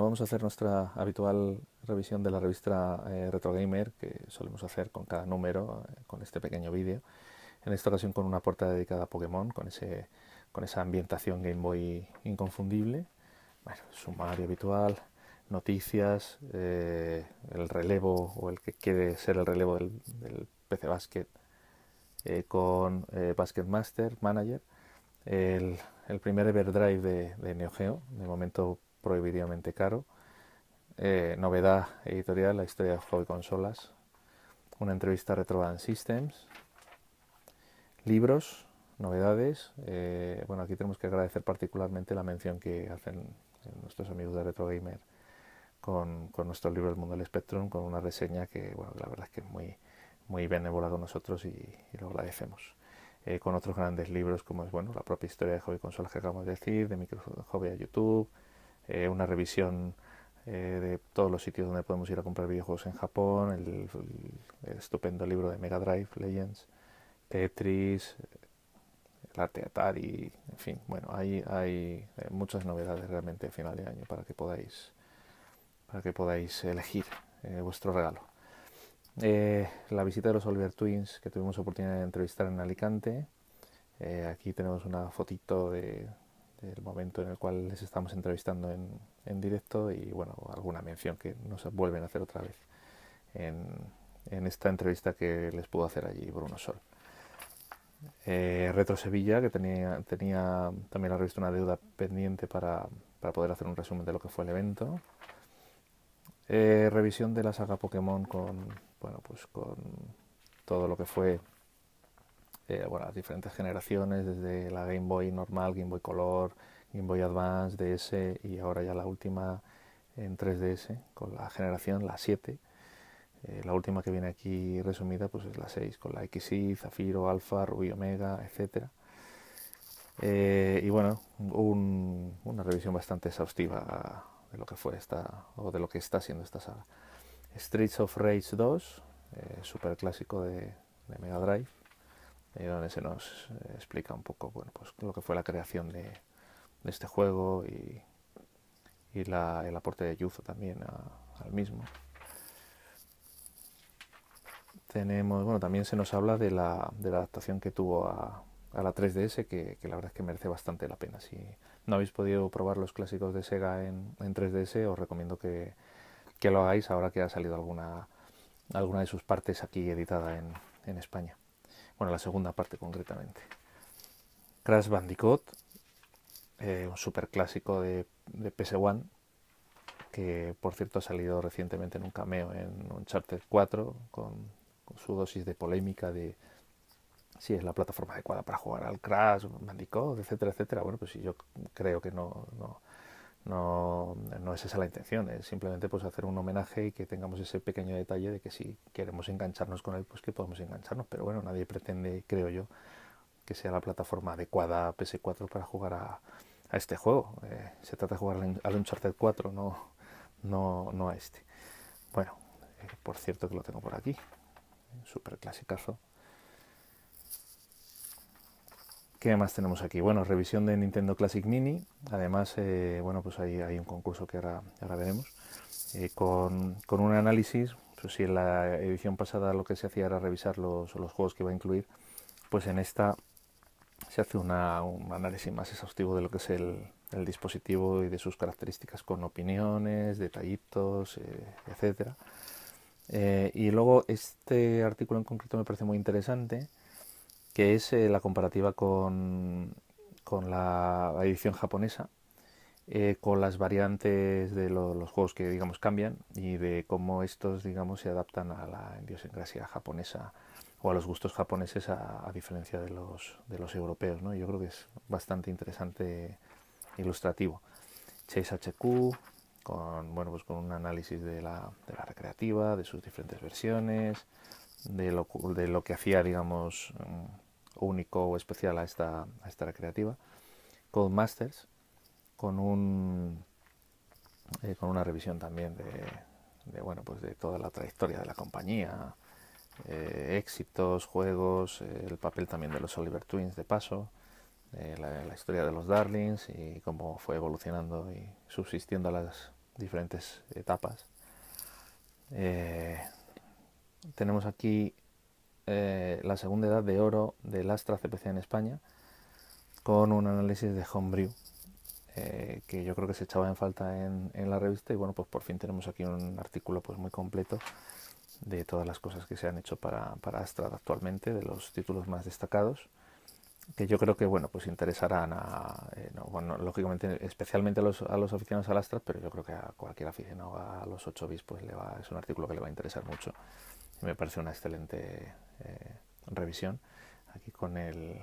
vamos a hacer nuestra habitual revisión de la revista eh, retro RetroGamer que solemos hacer con cada número, eh, con este pequeño vídeo. En esta ocasión con una puerta dedicada a Pokémon, con, ese, con esa ambientación Game Boy inconfundible. Bueno, sumario habitual, noticias, eh, el relevo o el que quiere ser el relevo del, del PC Basket con Basket Master, Manager. El, el primer Everdrive de, de Neo Geo, de momento prohibidamente caro. Eh, novedad editorial, la historia de juego y consolas. Una entrevista a Systems. Libros, novedades. Eh, bueno, aquí tenemos que agradecer particularmente la mención que hacen eh, nuestros amigos de RetroGamer con, con nuestro libro El Mundo del Spectrum, con una reseña que, bueno, la verdad es que es muy, muy benévola con nosotros y, lo agradecemos. con otros grandes libros como es, bueno, la propia historia de hobby consolas que acabamos de decir, de micro hobby a YouTube, eh, una revisión eh, de todos los sitios donde podemos ir a comprar videojuegos en Japón, el, estupendo libro de Mega Drive Legends, Tetris, el arte Atari, en fin, bueno, hay, hay eh, muchas novedades realmente a final de año para que podáis, para que podáis elegir vuestro regalo. la visita de los Oliver Twins que tuvimos oportunidad de entrevistar en Alicante. aquí tenemos una fotito de, el momento en el cual les estamos entrevistando en, directo y bueno, alguna mención que nos vuelven a hacer otra vez en, esta entrevista que les pudo hacer allí Bruno Sol. Eh, Retro Sevilla, que tenía, tenía también la revista una deuda pendiente para, poder hacer un resumen de lo que fue el evento. Eh, revisión de la saga Pokémon con, bueno, pues con todo lo que fue eh, bueno, las diferentes generaciones, desde la Game Boy normal, Game Boy Color, Game Boy Advance, DS y ahora ya la última en 3DS, con la generación, la 7. Eh, la última que viene aquí resumida pues es la 6, con la XY, Zafiro, Alpha, Ruby, Omega, etc. Eh, y bueno, una revisión bastante exhaustiva de lo que fue esta, o de lo que está siendo esta saga. Streets of Rage 2, eh, super clásico de Mega Drive donde se nos explica un poco bueno, pues, lo que fue la creación de, este juego y, el aporte de Yuzo también al mismo. Tenemos, bueno, también se nos habla de la, de la adaptación que tuvo a, la 3DS, que, que, la verdad es que merece bastante la pena. Si no habéis podido probar los clásicos de Sega en, en 3DS, os recomiendo que, que, lo hagáis ahora que ha salido alguna, alguna de sus partes aquí editada en, en España bueno, la segunda parte concretamente. Crash Bandicoot, eh, un superclásico de, de PS1, que por cierto ha salido recientemente en un cameo en un Charter 4, con, su dosis de polémica de si es la plataforma adecuada para jugar al Crash, Bandicoot, etcétera, etcétera. Bueno, pues yo creo que no, no no, no es esa la intención, es simplemente pues hacer un homenaje y que tengamos ese pequeño detalle de que si queremos engancharnos con él, pues que podemos engancharnos. Pero bueno, nadie pretende, creo yo, que sea la plataforma adecuada PS4 para jugar a, este juego. Eh, se trata de jugar al Uncharted 4, no, no, no a este. Bueno, eh, por cierto que lo tengo por aquí, súper clasicazo. ¿Qué más tenemos aquí? Bueno, revisión de Nintendo Classic Mini. Además, eh, bueno, pues hay, hay, un concurso que ahora, veremos. Eh, con, con, un análisis, pues si en la edición pasada lo que se hacía era revisar los, los juegos que iba a incluir, pues en esta se hace una, un análisis más exhaustivo de lo que es el, el dispositivo y de sus características con opiniones, detallitos, eh, etcétera. y luego este artículo en concreto me parece muy interesante que es eh, la comparativa con, con, la edición japonesa, eh, con las variantes de los juegos que digamos cambian y de cómo estos digamos se adaptan a la idiosincrasia japonesa o a los gustos japoneses a, diferencia de los, de los europeos. ¿no? Yo creo que es bastante interesante ilustrativo. Chase HQ, con, bueno, pues con un análisis de la, recreativa, de sus diferentes versiones, de lo, de lo que hacía, digamos, único o especial a esta, a esta creativa, Masters con un eh, con una revisión también de, bueno pues de toda la trayectoria de la compañía, eh, éxitos, juegos, eh, el papel también de los Oliver Twins de paso, la, la, historia de los Darlings y cómo fue evolucionando y subsistiendo a las diferentes etapas. tenemos aquí eh, la segunda edad de oro del Astra CPC en España con un análisis de Homebrew eh, que yo creo que se echaba en falta en, la revista y bueno pues por fin tenemos aquí un artículo pues muy completo de todas las cosas que se han hecho para, para Astra actualmente, de los títulos más destacados que yo creo que bueno pues interesarán a eh, bueno lógicamente especialmente a los, a aficionados al Astra pero yo creo que a cualquier aficionado a los 8 bis pues le va, es un artículo que le va a interesar mucho me parece una excelente eh, revisión. Aquí con el,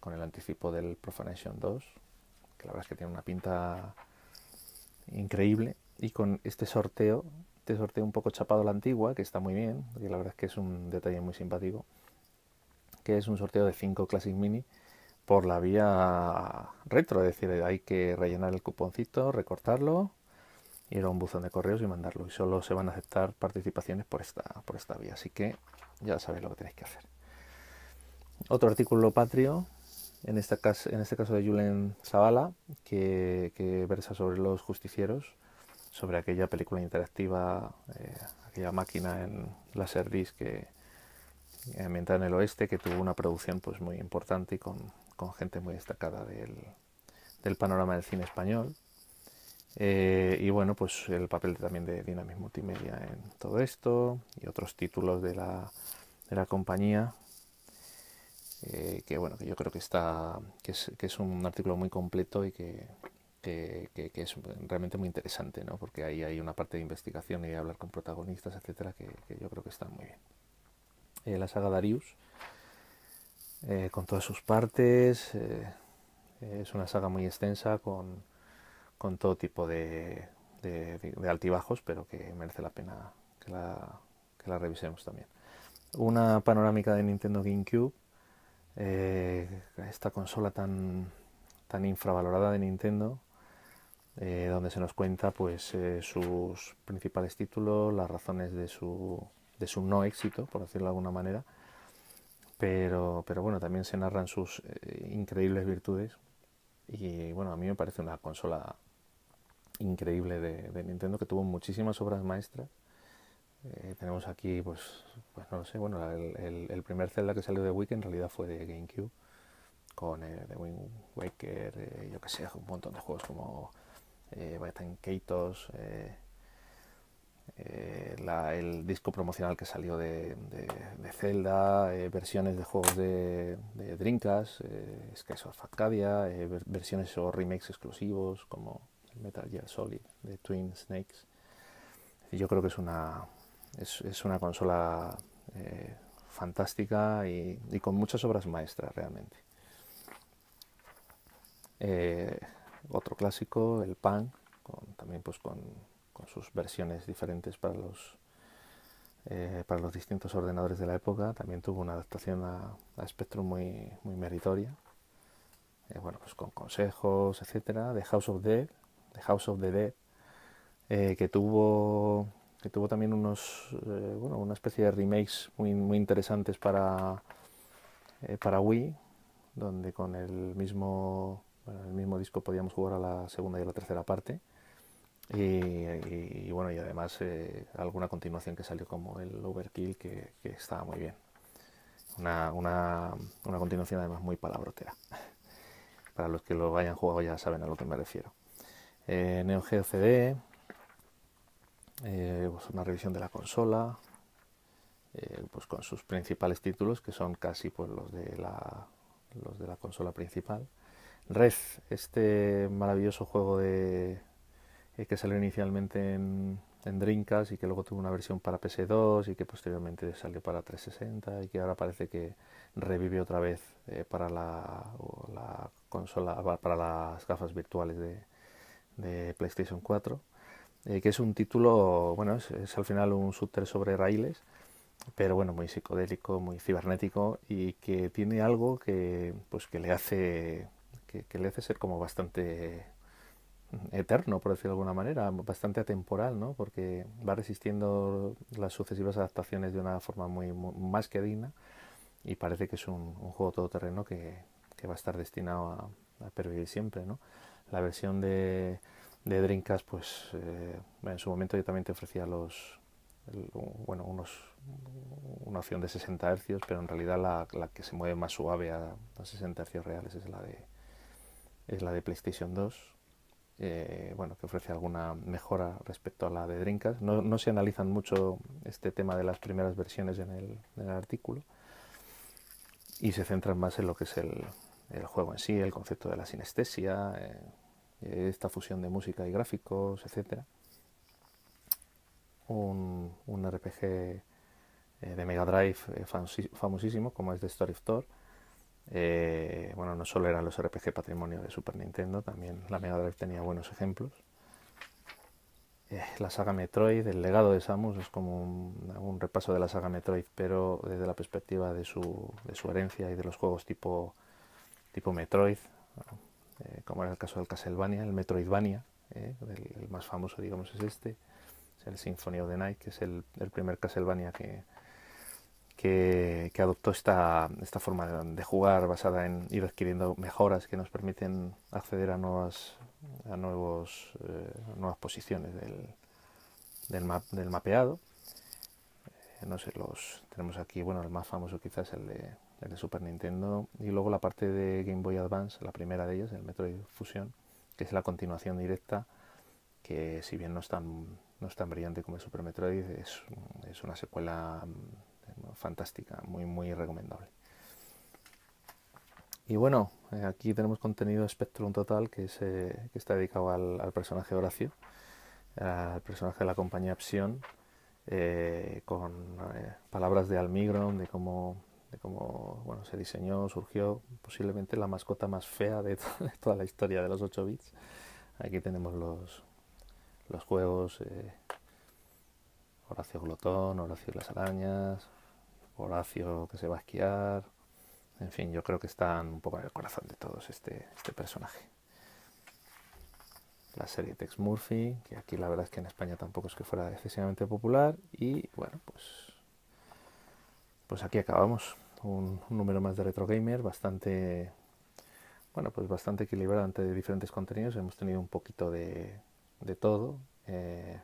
con el anticipo del Profanation 2, que la verdad es que tiene una pinta increíble. Y con este sorteo, este sorteo un poco chapado a la antigua, que está muy bien, que la verdad es que es un detalle muy simpático, que es un sorteo de 5 Classic Mini por la vía retro, es decir, hay que rellenar el cuponcito, recortarlo ir a un buzón de correos y mandarlo. Y solo se van a aceptar participaciones por esta, por esta vía. Así que ya sabéis lo que tenéis que hacer. Otro artículo patrio, en, este caso, en este caso de Julen Zavala, que, versa sobre los justicieros, sobre aquella película interactiva, eh, aquella máquina en la service que eh, ambientada en el oeste, que tuvo una producción pues muy importante y con, gente muy destacada del, del panorama del cine español. Eh, y bueno, pues el papel también de Dynamics Multimedia en todo esto y otros títulos de la, de la compañía. Eh, que bueno, que yo creo que está. que es, que es un artículo muy completo y que, es realmente muy interesante, ¿no? Porque ahí hay una parte de investigación y hablar con protagonistas, etcétera, que, yo creo que está muy bien. Eh, la saga Darius, con todas sus partes. es una saga muy extensa con con todo tipo de, altibajos, pero que merece la pena que la, revisemos también. Una panorámica de Nintendo GameCube, eh, esta consola tan, infravalorada de Nintendo, eh, donde se nos cuenta pues, eh, sus principales títulos, las razones de su, no éxito, por decirlo de alguna manera. Pero, pero, bueno, también se narran sus increíbles virtudes y bueno, a mí me parece una consola increíble de, Nintendo que tuvo muchísimas obras maestras. Eh, tenemos aquí, pues, pues, no lo sé, bueno, el, primer Zelda que salió de Wii en realidad fue de GameCube, con The eh, Wind Waker, eh, yo que sé, un montón de juegos como eh, Batman el disco promocional que salió de, Zelda, versiones de juegos de, de Drinkas, Skies of Arcadia, versiones o remakes exclusivos como Metal Gear Solid de Twin Snakes. Yo creo que es una, es, una consola eh, fantástica y, con muchas obras maestras realmente. Eh, otro clásico, el Pan, también pues con, sus versiones diferentes para los, eh, para los distintos ordenadores de la época. También tuvo una adaptación a, a Spectrum muy, muy meritoria. bueno, pues con consejos, etcétera, de House of Dead, House of the Dead, eh, que tuvo que tuvo también unos eh, bueno, una especie de remakes muy, muy interesantes para, eh, para Wii, donde con el mismo el mismo disco podíamos jugar a la segunda y a la tercera parte. Y, bueno, y además alguna continuación que salió como el Overkill que, estaba muy bien. Una, una, una continuación además muy palabrotera. Para los que lo hayan jugado ya saben a lo que me refiero eh, Neo Geo CD, eh, pues una revisión de la consola, eh, pues con sus principales títulos que son casi pues, los, de la, de la consola principal. Red, este maravilloso juego de, eh, que salió inicialmente en, en Dreamcast y que luego tuvo una versión para PS2 y que posteriormente salió para 360 y que ahora parece que revive otra vez para la, consola para las gafas virtuales de, de PlayStation 4, eh, que es un título, bueno, es, al final un subter sobre raíles, pero bueno, muy psicodélico, muy cibernético y que tiene algo que, pues, que le hace que, le hace ser como bastante eterno, por decirlo de alguna manera, bastante atemporal, ¿no? Porque va resistiendo las sucesivas adaptaciones de una forma muy, más que digna y parece que es un, juego todoterreno que, que, va a estar destinado a, a pervivir siempre, ¿no? la versión de, de pues eh, en su momento yo también te ofrecía los, bueno, unos, una opción de 60 Hz, pero en realidad la, que se mueve más suave a, 60 Hz reales es la de, es la de PlayStation 2. Eh, bueno, que ofrece alguna mejora respecto a la de Dreamcast. No, no se analizan mucho este tema de las primeras versiones en el artículo y se centran más en lo que es el, el juego en sí, el concepto de la sinestesia, eh, esta fusión de música y gráficos, etc. Un, RPG eh, de Mega Drive eh, famosísimo como es The Story of Thor. bueno, no solo eran los RPG patrimonio de Super Nintendo, también la Mega Drive tenía buenos ejemplos. la saga Metroid, el legado de Samus es como un, un, repaso de la saga Metroid, pero desde la perspectiva de su, de su herencia y de los juegos tipo tipo Metroid, eh, como era el caso del Castlevania, el Metroidvania, ¿eh? el, más famoso digamos es este, es el Symphony of the Night, que es el, primer Castlevania que, que, adoptó esta, forma de, jugar basada en ir adquiriendo mejoras que nos permiten acceder a nuevas, a nuevos, eh, nuevas posiciones del, mapeado. No sé, los tenemos aquí, bueno, el más famoso quizás el de el de Super Nintendo, y luego la parte de Game Boy Advance, la primera de ellas, el Metroid Fusion, que es la continuación directa, que si bien no es tan, es brillante como el Super Metroid, es, una secuela mm, fantástica, muy, muy recomendable. Y bueno, eh, aquí tenemos contenido Spectrum Total eh, que, está dedicado al, personaje Horacio, al personaje de la compañía Psion, eh, con palabras de Almigron, de cómo de cómo bueno, se diseñó, surgió posiblemente la mascota más fea de, toda la historia de los 8 bits. Aquí tenemos los, los juegos eh, Horacio Glotón, Horacio y las arañas, Horacio que se va a esquiar. En fin, yo creo que están un poco en el corazón de todos este, este personaje. La serie Tex Murphy, que aquí la verdad es que en España tampoco es que fuera excesivamente popular. Y bueno, pues pues aquí acabamos. Un, número más de Retro Gamer, bastante, bueno, pues bastante equilibrado ante diferentes contenidos. Hemos tenido un poquito de, todo. Eh,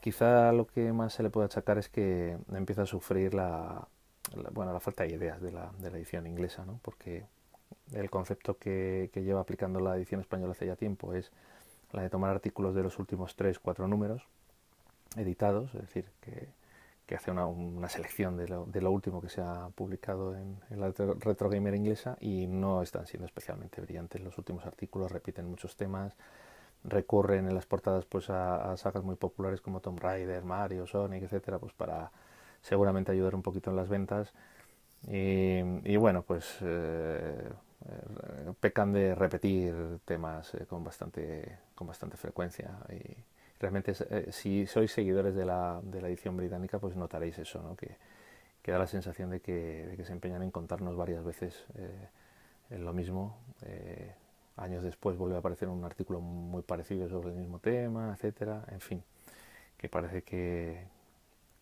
quizá lo que más se le puede achacar es que empieza a sufrir la, falta de ideas de la, edición inglesa, ¿no? Porque el concepto que, lleva aplicando la edición española hace ya tiempo es la de tomar artículos de los últimos tres cuatro números editados, es decir, que que hace una, selección de lo, último que se ha publicado en, la retro, inglesa y no están siendo especialmente brillantes. Los últimos artículos repiten muchos temas, recurren en las portadas pues a, sagas muy populares como Tomb Raider, Mario, Sonic, etcétera, pues para seguramente ayudar un poquito en las ventas. Y, bueno, pues eh, eh, pecan de repetir temas eh, con, bastante, con bastante frecuencia. Y, realmente eh, si sois seguidores de la, de la, edición británica, pues notaréis eso, ¿no? que, da la sensación de que, se empeñan en contarnos varias veces eh, lo mismo. Eh, años después vuelve a aparecer un artículo muy parecido sobre el mismo tema, etcétera, en fin, que parece que,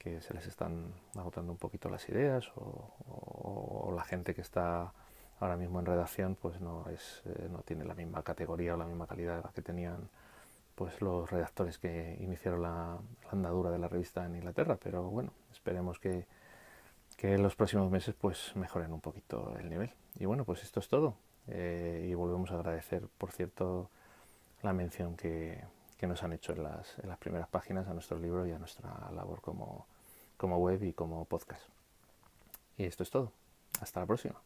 se les están agotando un poquito las ideas o, la gente que está ahora mismo en redacción pues no es no tiene la misma categoría o la misma calidad de la que tenían pues, los redactores que iniciaron la, andadura de la revista en Inglaterra, pero bueno, esperemos que, en los próximos meses pues mejoren un poquito el nivel. Y bueno, pues esto es todo. Eh, y volvemos a agradecer, por cierto, la mención que, nos han hecho en las, primeras páginas a nuestro libro y a nuestra labor como web y como podcast. Y esto es todo. Hasta la próxima.